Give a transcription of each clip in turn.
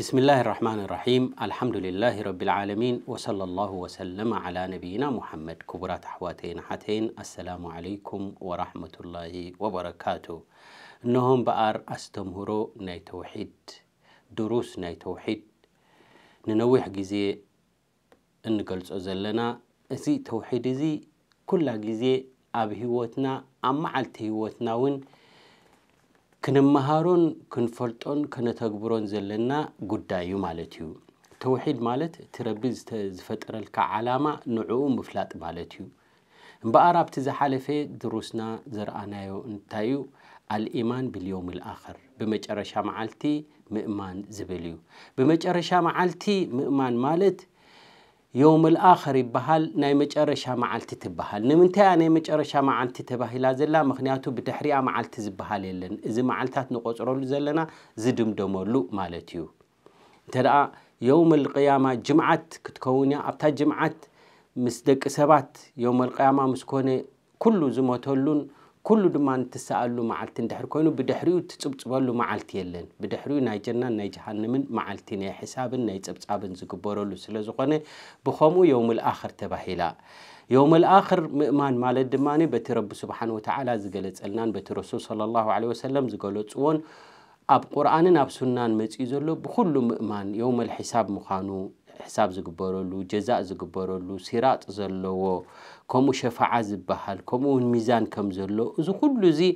بسم الله الرحمن الرحيم الحمد لله رب العالمين وصلى الله وسلم على نبينا محمد كبرات حواتين حتين السلام عليكم ورحمة الله وبركاته نهم بأر أستمهرو ناي توحيد دروس ناي توحيد ننوح جزي እንገልጾ ዘለና እዚ ተውሒድ እዚ ኩላ ግዜ ኣብ ህይወትና ኣብ መዓልቲ ህይወትና ክንመሃሮን ክንፈልጦን ክነተግብሮን ዘለና ጉዳይ እዩ ማለት እዩ ተውሒድ ማለት እቲ ረቢ ዝፈጠረልካ ዓላማ ንዕኡ ምፍላጥ ማለት እዩ እምበኣር ኣብቲ ዝሓለፈ ድሩስና ዘረኣናዮ እንታይ እዩ አልኢማን ብልዮም ልኣኸር ብመጨረሻ መዓልቲ ምእማን ዝብል እዩ ብመጨረሻ መዓልቲ ምእማን ማለት يوم الآخر يبهل نايمج أرشا معالتي نمن نمنتي نايمج أرشا معالتي لازل زلا مخنياتو بتحريا معالتي زبهال يلن إذا معالتات نقصرو زلنا زدم دمولو مالتيو ترى يوم القيامة جمعت كتكونيا أبتا جمعت مسدق سبات يوم القيامة مسكوني كل زموتولون ኩሉ ድማ እትሰኣሉ መዓልቲ እንድሕር ኮይኑ ብድሕሪኡ እትፅብፅበሉ መዓልቲ የለን ብድሕሪኡ ናይ ጀናን ናይ ጀሃንምን መዓልቲ ናይ ሒሳብን ናይ ፅብፃብን ዝግበረሉ ስለ ዝኾነ ብከምኡ የውም ልኣኽር ተባሂላ يوم الآخر مؤمن مالت دماني بتي رب سبحانه وتعالى زقلت سألنان بتي رسول صلى الله عليه وسلم زقلت سوون أب قرآن أب سنان متي زلو بكل مؤمن يوم الحساب مخانو حساب زقبرلو جزاء سيرات زلو زلوا كمو شفاعة زبهال كمو ميزان كم زلو إذا كل زي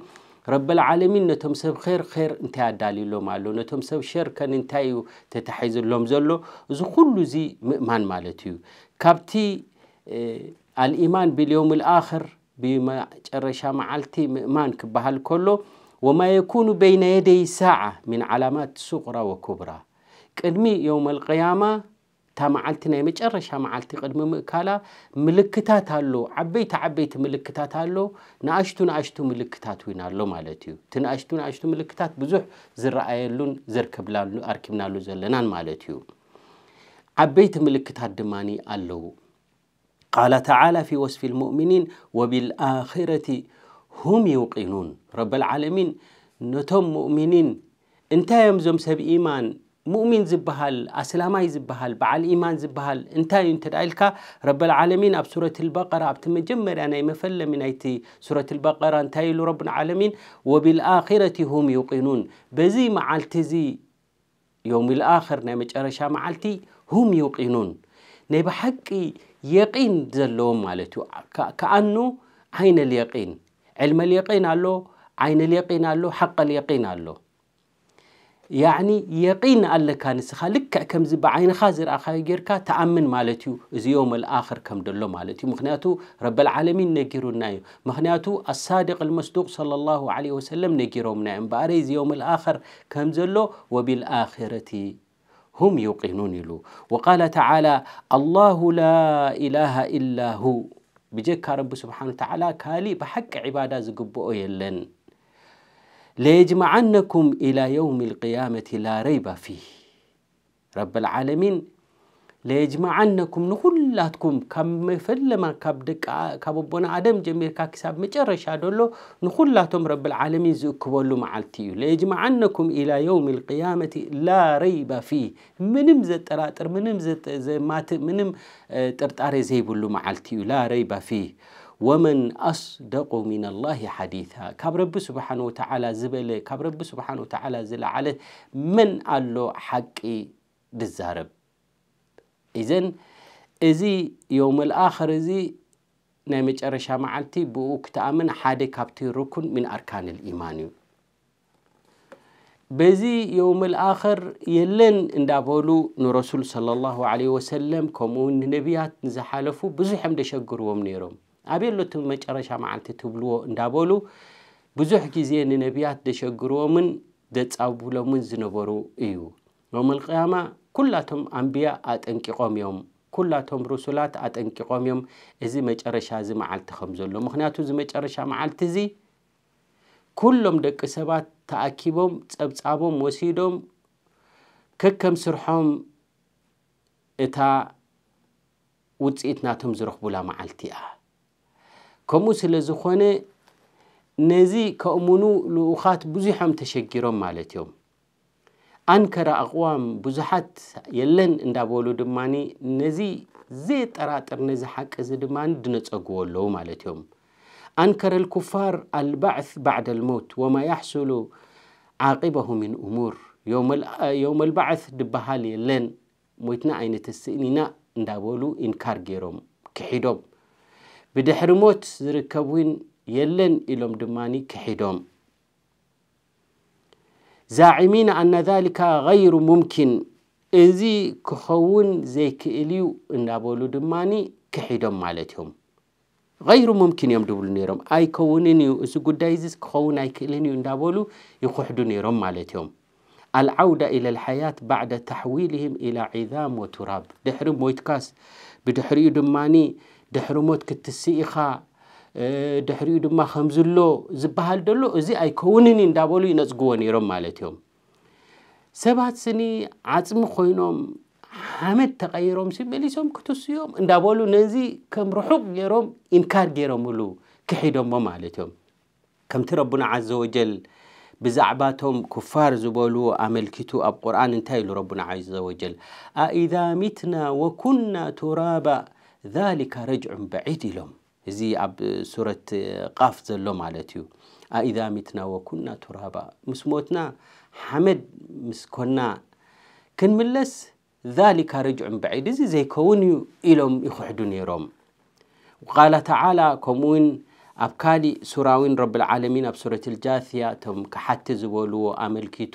رب العالمين نتم سب خير خير انت عدالي لو مالو نتم سب شر كان انتايو تتحيز لهم زلو إذا كل زي مؤمن مالتيو كابتي الإيمان باليوم الآخر بما جرشا معالتي مئمان كبهال كله وما يكون بين يدي ساعة من علامات صغرى وكبرى كدمي يوم القيامة تامعالتنا يمجرشة معالتي قد ممكالا ملكتات هالو عبيت عبيت ملكتات هالو ناشتو ناشتو ملكتات وين هالو مالتيو تناشتو ناشتو ملكتات بزوح زرعيلون زركبلالو أركبنالو زلنان مالتيو عبيت ملكتات دماني هالو قال تعالى في وصف المؤمنين وبالآخرة هم يوقنون رب العالمين نتم مؤمنين يمزم زمسب إيمان مؤمن زبهال أسلامي زبهال بعل إيمان زبهال انتاي انت لك رب العالمين أب سورة البقرة أب تمجمر أنا مفل من أيتي سورة البقرة انتهي لرب العالمين وبالآخرة هم يوقنون بزي معالتزي يوم الآخر نامج أرشا معالتي هم يوقنون نيب حقي يقين زلوم مالتو كأنه عين اليقين علم اليقين الله عين اليقين الله حق اليقين الله يعني يقين ألك كان سخالك كم زب عين خازر أخاي جيرك تأمن مالتيو إذا يوم الآخر كم دلو مالتي مخناتو رب العالمين نجيرو نايو مخناتو الصادق المصدوق صلى الله عليه وسلم نجيرو نايم باري إذا يوم الآخر كم زلو وبالآخرة هم يوقنون له وقال تعالى الله لا إله إلا هو بجك رب سبحانه وتعالى كالي بحق عبادة زقبوا يلن ليجمعنكم إلى يوم القيامة لا ريب فيه رب العالمين ليجمعنكم نخلاتكم كم فلما كبدك كببنا عدم جميل كاكساب مجرش هذولو نخلاتهم رب العالمين زكبولو معلتيو ليجمعنكم إلى يوم القيامة لا ريب فيه منم زتراتر منم زت زي مات منم آه، ترتاري زيبولو معلتيو لا ريب فيه ومن أصدق من الله حديثا كاب رب سبحانه وتعالى زبل كاب رب سبحانه وتعالى زل على من قال له حقي دزارب إذن إذي يوم الآخر إذي ናይ መጨረሻ መዓልቲ ብኡ ክትኣምን ሓደ ካብቲ ርኩን ምን ኣርካን ልኢማን እዩ በዚ የውም ልኣኸር የለን እንዳበሉ ንረሱል صለ ላሁ ለ ወሰለም ከምኡውን ንነቢያት ንዝሓለፉ ብዙሕ እዮም ደሸግርዎም ነይሮም ኣበየሎ እቲ መጨረሻ መዓልቲ ትብልዎ እንዳበሉ ብዙሕ ግዜ ንነቢያት ደሸግርዎምን ደፃብሎምን ዝነበሩ እዩ ሎም ዮምልቅያማ ኩላቶም ኣንብያ ኣጠንቂቖም እዮም ኩላቶም ርሱላት ኣጠንቂቖም እዮም እዚ መጨረሻ እዚ መዓልቲ ከም ዘሎ ምክንያቱ እዚ መጨረሻ መዓልቲ እዚ ኩሎም ደቂ ሰባት ተኣኪቦም ፀብፃቦም ወሲዶም ከከም ስርሖም እታ ውፅኢት ናቶም ዝረኽቡላ መዓልቲ እያ ከምኡ ስለ ዝኾነ ነዚ ከእሙኑ ልኡኻት ብዙሖም ተሸጊሮም ማለት እዮም ኣንከራ ኣቕዋም ብዙሓት የለን እንዳበሉ ድማኒ ነዚ ዘጠራጥር ነዚ ሓቂ እዚ ድማኒ ድነፀግዎ ኣለዉ ማለት እዮም ኣንከረ ልኩፋር አልባዕث ባዕድ ልሞት ወማ ያሕስሉ ዓቂበሁ ምን እሙር ዮውም ልባዕث ድበሃል የለን ሞይትና ዓይነት ስእኒና እንዳበሉ ኢንካር ገይሮም ክሒዶም بدحر موت زركبوين يلن إلهم دماني كحيدهم زاعمين أن ذلك غير ممكن إذي كخون زي كإليو إن أبولو دماني كحيدهم مالتهم غير ممكن يوم دبل نيرم أي كونني سجود دايزس كون أي كلني يندابلو يخحد نيرم مالتهم العودة إلى الحياة بعد تحويلهم إلى عظام وتراب دحر مويتكاس بدحر يدماني ድሕሪ ሞት ክትስ ኢኻ ድሕሪኡ ድማ ከምዝሎ ዝበሃል ደሎ እዚ ኣይከውንን እንዳበሉ ይነፅግዎ ነይሮም ማለት እዮም ሰባት ስኒ ዓፅሚ ኮይኖም ሓመድ ተቐይሮም መሊሶም ክትስዮም እንዳበሉ ነዚ ከም ርሑቕ ገይሮም ኢንካር ገይሮምሉ ክሒዶሞ ማለት እዮም ከምቲ ረቡና ዓዘ ወጀል ብዛዕባ እቶም ኩፋር ዝበልዎ ኣመልኪቱ ኣብ ቁርኣን እንታይ ኢሉ ረቡና ዓዘ ወጀል ኣኢዛ ሚትና ወኩና ቱራባ ذلك رجع بعيد لهم እዚ ኣብ ሱረት ቃፍ ዘሎ ማለት እዩ ኣኢዛ ሚትና ወኩና ቱራባ ምስ ሞትና ሓመድ ምስ ኮና ክንምለስ ذሊካ ርጅዑን በዒድ እዚ ዘይከውን እዩ ኢሎም ይኩሕዱ ነይሮም ቃላ ተዓላ ከምኡውን ኣብ ካሊእ ሱራዊን ረብልዓለሚን ኣብ ሱረት ልጃትያ እቶም ክሓቲ ዝበልዎ ኣመልኪቱ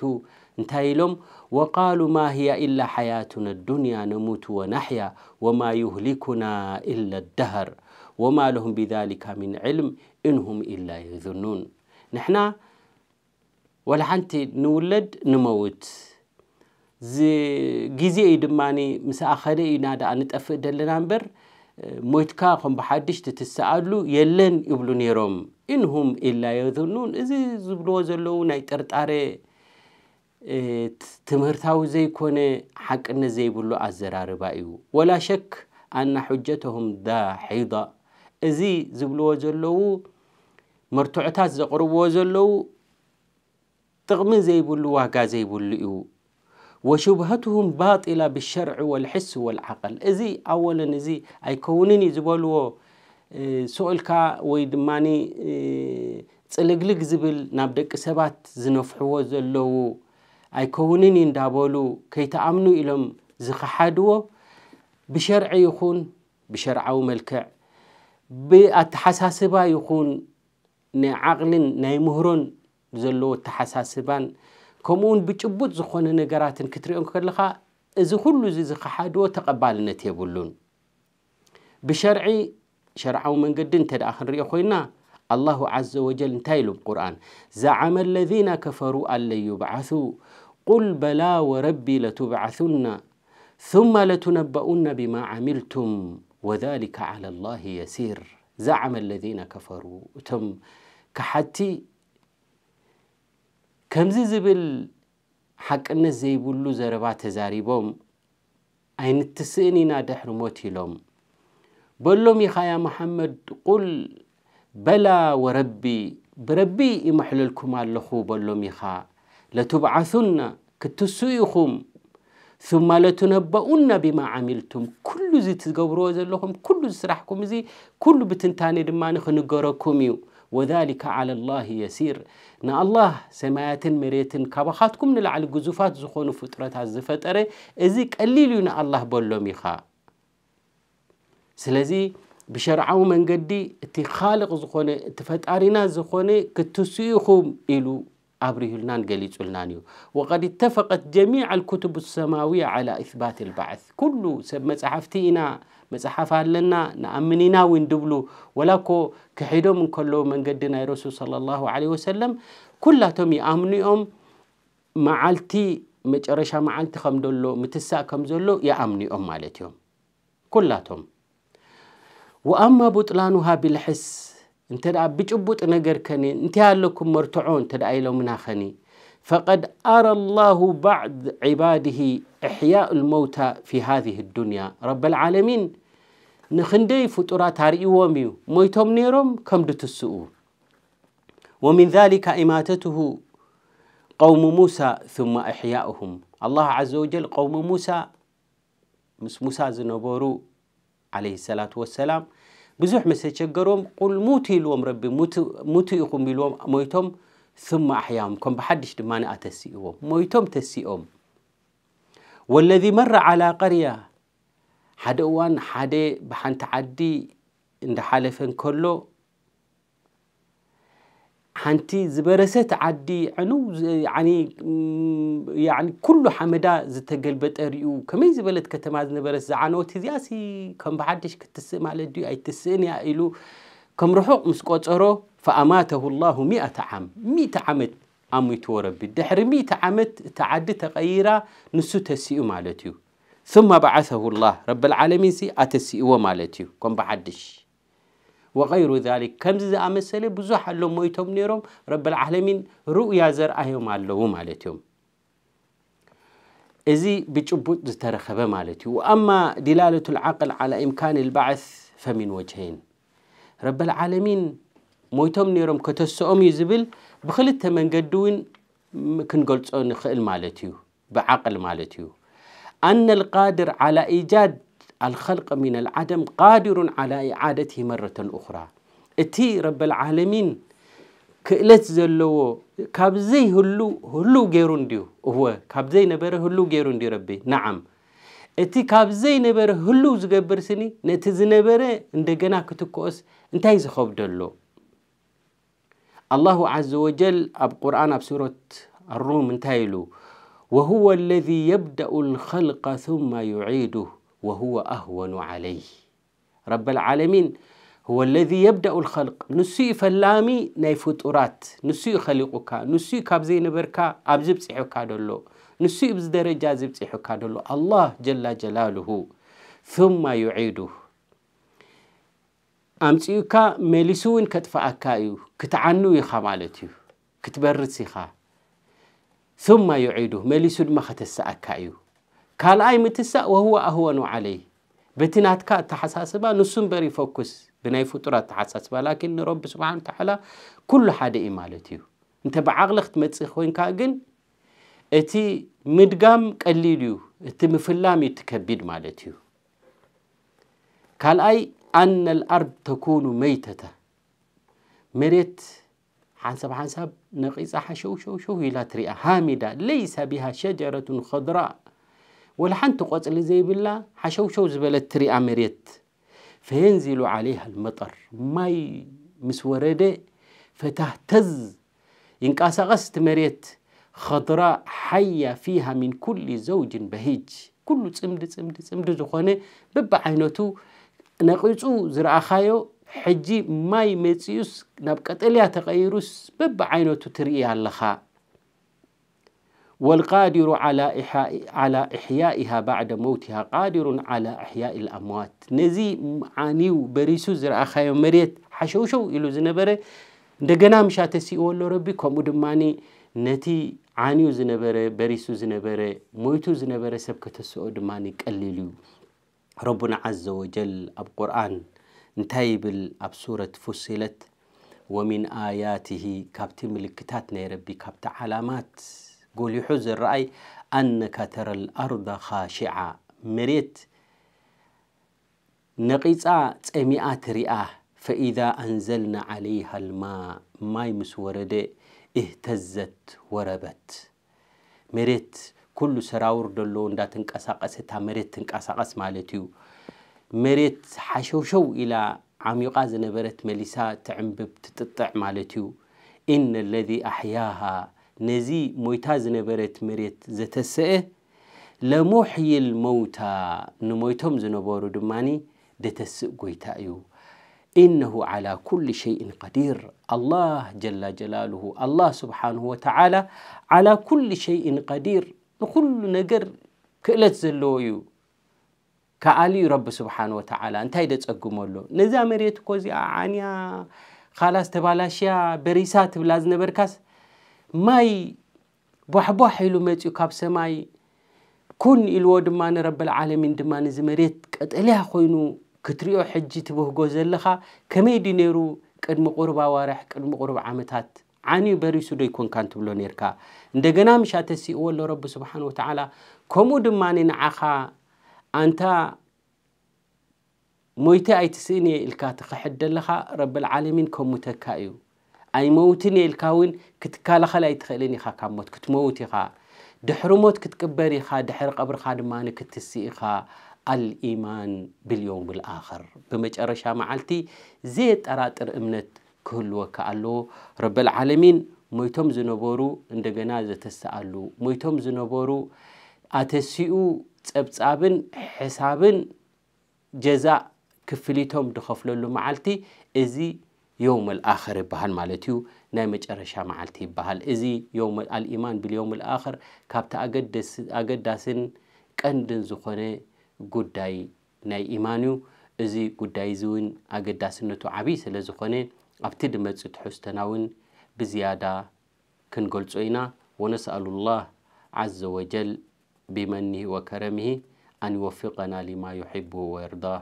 እንታይ ኢሎም ወቃሉ ማ ህያ ኢላ ሓያቱና ኣዱንያ ነሙቱ ወናሕያ ወማ ይህሊኩና ኢላ ኣዳሃር ወማ ለሁም ብዛሊካ ምን ዕልም እንሁም ኢላ የዝኑን ንሕና ወላ ሓንቲ ንውለድ ንመውት ግዜ እዩ ድማኒ ምስ ኣኸደ እዩ ናዳኣ ንጠፍእ ዘለና እምበር ሞይትካ ከም ብሓድሽ ትትሰኣሉ የለን ይብሉ ነይሮም ኢንሁም ኢላ የዝኑን እዚ ዝብልዎ ዘለዉ ናይ ጥርጣሬ ትምህርታዊ ዘይኮነ ሓቅነት ዘይብሉ ኣዘራርባ እዩ ወላ ሸክ ኣና ሕጀተሁም ዳሒዳ እዚ ዝብልዎ ዘለዉ መርትዖታት ዘቕርብዎ ዘለዉ ጥቕሚ ዘይብሉ ዋጋ ዘይብሉ እዩ وشبهتهم باطلة بالشرع والحس والعقل إذي أولا إذي أي كونيني زبالو سؤالك ويدماني تسلقلق زبل نابدك سبات زنفحوه زلو أي كونيني ندابولو كي تأمنوا إلهم زخحادو بشرع يخون بشرع وملكع بأتحساسبا يخون نعقل نيمهرون زلو تحساسبان ከምኡውን ብጭቡጥ ዝኾነ ነገራትን ክትሪኦም ከለኻ እዚ ኩሉ እዚ ዝከሓድዎ ተቐባልነት የብሉን ብሸርዒ ሸርዓዊ መንገዲ እንተ ደኣ ክንሪኦ ኮይና ኣላሁ ዓዘ ወጀል እንታይ ኢሉ ብቁርኣን ዛዓመ ለذና ከፈሩ አለን ዩብዓث ቁል በላ ወረቢ ለቱብዓثና ثመ ለቱነበኡና ብማ ዓሚልቱም ወذሊከ ዓላ ላህ የሲር ዛዓመ ለذና ከፈሩ እቶም ካሓቲ ከምዚ ዝብል ሓቅነት ዘይብሉ ዘረባ ተዛሪቦም ኣይንትስእን ኢና ድሕሪ ሞት ኢሎም በሎም ኢኻ ያ መሓመድ ቁል በላ ወረቢ ብረቢ ይመሕለልኩም ኣለኹ በሎም ኢኻ ለትብዓثና ክትስኡ ኢኹም ثማ ለትነበኡና ብማ ዓሚልቱም ኩሉ እዚ ትገብርዎ ዘለኹም ኩሉ ዝስራሕኩም እዚ ኩሉ ብትንታኔ ድማ ንክንገረኩም እዩ ወዛሊከ ዓላላህ የሲር ንኣላህ ሰማያትን መሬትን ካባኻትኩም ንላዕሊ ግዙፋት ዝኾኑ ፍጥረታት ዝፈጠረ እዚ ቀሊል እዩ ንኣላህ በሎም ኢኻ ስለዚ ብሸርዓዊ መንገዲ እቲ ካልቕ ዝኾነ እቲ ፈጣሪና ዝኾነ ክትስኢኹም ኢሉ أبرهلنا قليت لنا وقد اتفقت جميع الكتب السماوية على إثبات البعث كل مصحفتينا مصحف لنا نأمننا وندبلو ولاكو كحيدهم كلو من قدنا الرسول صلى الله عليه وسلم كلاتهم يأمنهم معالتي مجرشا معالتي خم دولو متساء كم زلو يأمنهم مالتهم كلاتهم وأما بطلانها بالحس انت دا بيجبوت نجر كني انت هالكم مرتعون تدا ايلو مناخني فقد أرى الله بعد عباده إحياء الموتى في هذه الدنيا رب العالمين نخندي فطرات هرئيومي مويتوم نيروم كم دتسؤو ومن ذلك إماتته قوم موسى ثم إحياؤهم الله عز وجل قوم موسى مس موسى زنبورو عليه الصلاة والسلام بزح مسيتشجرهم قل موتي لهم ربي موتي يقوم بلهم مويتهم ثم أحياهم كم بحدش دمان أتسيئهم مويتهم تسيئهم والذي مر على قرية حد أوان بحنت عدي عند حالفن كله هانتي زبرست عدي عنو يعني يعني كل حمدا زتقل بتأريو كمي زبلت كتماز نبرس زعانو تزياسي كم بعدش كتسئ مالديو اي تسئن يا إلو كم رحو مسكوت أرو فأماته الله مئة عام مئة عامت أميت ورب الدحر مئة عامت تعدي تغيرا نسو تسئو مالتيو ثم بعثه الله رب العالمين سي أتسئو مالتيو كم بعدش وغير ذلك زي زأمثله بزح اللهم ميتهم نيرهم رب العالمين رؤيا زر زرعهم الله مالتيوم إذي بجبوت ترخبه مالتي وأما دلالة العقل على إمكان البعث فمن وجهين رب العالمين ميتهم نيرهم كتسؤم يزبل بخلت من قدوين أن خل مالتيو بعقل مالتيو أن القادر على إيجاد الخلق من العدم قادر على إعادته مرة أخرى إتي رب العالمين ክእለት ዘለዎ ካብዘይ ህሉ ህሉ ገይሩ እንድዩ እወ ካብዘይ ነበረ ህሉ ገይሩ እንድዩ ረቢ ንዓም እቲ ካብዘይ ነበረ ህሉ ዝገብር ስኒ ነቲ ዝነበረ እንደገና ክትክኦስ እንታይ ዝኸብደሎ አላሁ ዓዘ ወጀል ኣብ ቁርኣን ኣብ ሱረት ኣሩም እንታይ ኢሉ ወሁወ ለذ የብደኡ ልኸልቀ ثማ ዩዒዱህ وهو أهون عليه رب العالمين هو الذي يبدأ الخلق نسي فلامي ناي فطورات نسي خلقك نسي كابزين بركا أبزب اب دولو نسي بز درجة زبصحك دولو الله جل جلاله ثم يعيده أمسيوك ملسون كتفا أكايو كتعنو يخامالتيو مالتيو سيخا ثم يعيده ملسون ما أكايو قال أي متسا وهو أهون عليه بتنات كا تحساس با نسون بري فوكس بناي فطرة تحساس با لكن رب سبحانه وتعالى كل حد إيمالتيو أنت بعقلك تمتسي خوين كاجن أتي مدقام قليليو أتي مفلام يتكبيد مالتيو قال أي أن الأرض تكون ميتة مريت حسب حسب نقيصة حشو شو شو إلى تريا هامدة ليس بها شجرة خضراء ولحنت اللي زي بالله شو زبالة تري أمريت فينزل عليها المطر ماي مسوردة فتهتز ينكاسا غست مريت خضراء حية فيها من كل زوج بهيج كل تسمد زخوني ببا عينوتو ببعينته نقيصو خايو حجي ماي ميسيوس نبكتليا تغيروس ببا عينوتو تريها اللخاء والقادر على على إحيائها بعد موتها قادر على إحياء الأموات نزي عانيو بريسو زرع خيو مريت حشوشو إلو زنبرة دقنا مشاتسي أولو ربي كومو دماني نتي عانيو زنبرة بريسو زنبرة مويتو زنبرة سبكة السؤال دماني قلليو ربنا عز وجل أب قرآن انتايبل أب سورة فصلت ومن آياته كابتن ملكتات نيربي كابت علامات قول يحوز الرأي أنك ترى الأرض خاشعة مريت نقيصة تأمئات رئاه فإذا أنزلنا عليها الماء ما يمس ورد اهتزت وربت مريت كل سراور دلو اندات انقساقس تا مريت انقساقس مالتيو مريت حشوشو إلى عميقا زنبرت مليسا تعمبب تتطع مالتيو إن الذي أحياها ነዚ ሞይታ ዝነበረት መሬት ዘተስአ ለሙሕይል መውታ ንሞይቶም ዝነበሩ ድማኒ ደተስእ ጎይታ እዩ ኢነሁ ዓላ ኩሉ ሸይእን ቀዲር ኣላህ ጀላ ጀላልሁ ኣላህ ስብሓንሁ ወተዓላ ዓላ ኩሉ ሸይእን ቀዲር ንኩሉ ነገር ክእለት ዘለዎ እዩ ከኣልዩ ረቢ ስብሓን ወተዓላ እንታይ ደፀጉመሎ ነዛ መሬት እኮ እዚኣ ዓንያ ካላስ ተባላሽያ በሪሳ ትብላ ዝነበርካስ ማይ ባሕባሕ ኢሉ መፂኡ ካብ ሰማይ ኩን ኢልዎ ድማ ንረብልዓለሚን ድማ ነዚ መሬት ቀጠልያ ኮይኑ ክትሪኦ ሕጂ ትብህጎ ዘለኻ ከመይ ዲ ነይሩ ቅድሚ ቁርብ ኣዋርሕ ቅድሚ ቁርብ ዓመታት ዓንዩ በሪሱ ዶ ይኮንካን ትብሎ ነርካ እንደገና ምሻ ተሲእዎ ኣሎ ረቢ ስብሓን ወተዓላ ከምኡ ድማ ንዓኻ ኣንታ ሞይተ ኣይትስእን እየ ኢልካ ትክሕድ ኣለኻ ረብልዓለሚን ከምኡ ተካ እዩ ኣይመውትን ኢልካ እውን ክትካላኸል ኣይትኽእልን ኢኻ ካብ ሞት ክትመውት ኢኻ ድሕሪ ሞት ክትቅበር ኢኻ ድሕሪ ቀብርኻ ድማ ክትስእ ኢኻ አልኢማን ብልዮም ልኣኸር ብመጨረሻ መዓልቲ ዘየጠራጥር እምነት ክህልወካ ኣለዎ ረብልዓለሚን ሞይቶም ዝነበሩ እንደገና ዘተስኣሉ ሞይቶም ዝነበሩ ኣተሲኡ ፀብጻብን ሕሳብን ጀዛእ ክፍሊቶም ድኸፍለሉ መዓልቲ እዚ يوم الآخر بحال مالتيو نايمج أرشا معالتي بحال إزي يوم الإيمان باليوم الآخر كابتا أقد داسن كندن زخوني قداي ناي إيمانيو إزي قداي زوين أقد داسنتو عبي سلا زخوني أبتد مدسد حستناوين بزيادة كنقول سوينا ونسأل الله عز وجل بمنه وكرمه أن يوفقنا لما يحبه ويرضاه